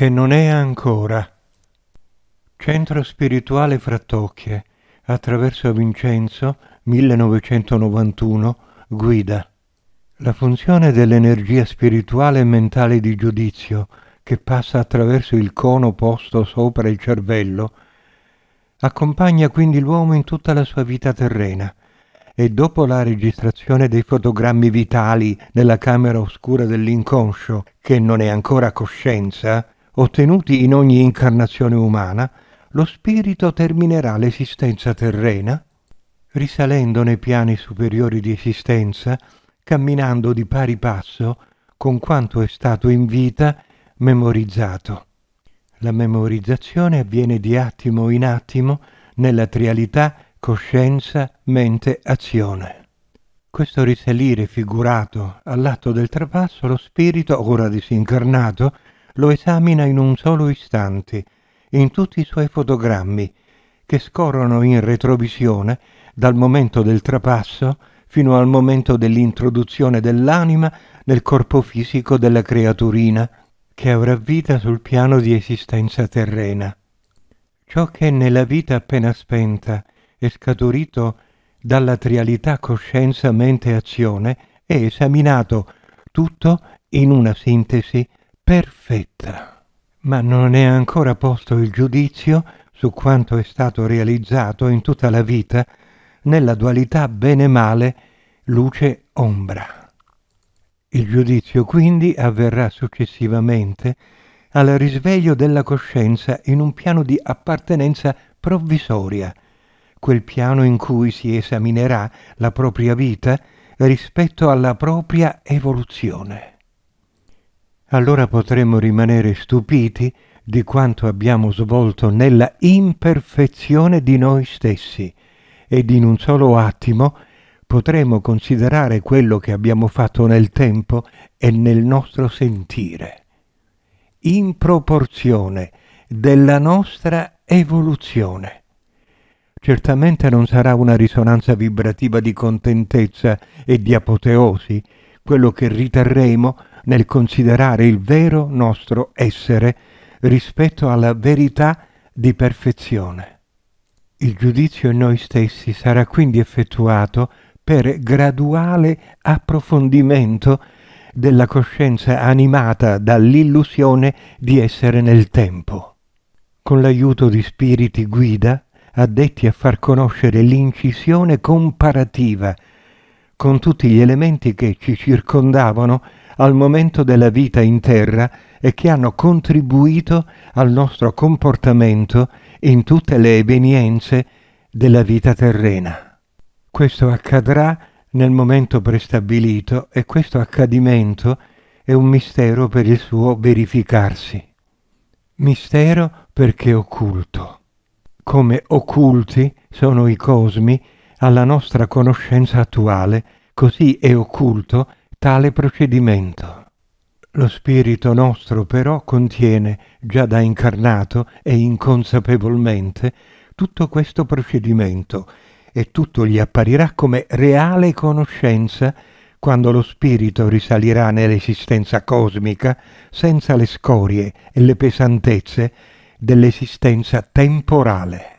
che non è ancora. Centro spirituale Frattocchie, attraverso Vincenzo, 1991, guida. La funzione dell'energia spirituale e mentale di giudizio, che passa attraverso il cono posto sopra il cervello, accompagna quindi l'uomo in tutta la sua vita terrena e dopo la registrazione dei fotogrammi vitali nella camera oscura dell'inconscio, che non è ancora coscienza, ottenuti in ogni incarnazione umana, lo spirito terminerà l'esistenza terrena, risalendo nei piani superiori di esistenza, camminando di pari passo con quanto è stato in vita memorizzato. La memorizzazione avviene di attimo in attimo nella trialità coscienza, mente, azione. Questo risalire figurato all'atto del trapasso, lo spirito, ora disincarnato, lo esamina in un solo istante, in tutti i suoi fotogrammi, che scorrono in retrovisione dal momento del trapasso fino al momento dell'introduzione dell'anima nel corpo fisico della creaturina che avrà vita sul piano di esistenza terrena. Ciò che nella vita appena spenta è scaturito dalla trialità coscienza, mente azione è esaminato tutto in una sintesi perfetta, ma non è ancora posto il giudizio su quanto è stato realizzato in tutta la vita nella dualità bene-male, luce-ombra. Il giudizio quindi avverrà successivamente al risveglio della coscienza in un piano di appartenenza provvisoria, quel piano in cui si esaminerà la propria vita rispetto alla propria evoluzione allora potremmo rimanere stupiti di quanto abbiamo svolto nella imperfezione di noi stessi ed in un solo attimo potremo considerare quello che abbiamo fatto nel tempo e nel nostro sentire, in proporzione della nostra evoluzione. Certamente non sarà una risonanza vibrativa di contentezza e di apoteosi quello che riterremo nel considerare il vero nostro essere rispetto alla verità di perfezione. Il giudizio in noi stessi sarà quindi effettuato per graduale approfondimento della coscienza animata dall'illusione di essere nel tempo. Con l'aiuto di spiriti guida, addetti a far conoscere l'incisione comparativa con tutti gli elementi che ci circondavano al momento della vita in terra e che hanno contribuito al nostro comportamento in tutte le evenienze della vita terrena. Questo accadrà nel momento prestabilito e questo accadimento è un mistero per il suo verificarsi. Mistero perché occulto. Come occulti sono i cosmi alla nostra conoscenza attuale, così è occulto tale procedimento. Lo spirito nostro però contiene, già da incarnato e inconsapevolmente, tutto questo procedimento e tutto gli apparirà come reale conoscenza quando lo spirito risalirà nell'esistenza cosmica senza le scorie e le pesantezze dell'esistenza temporale.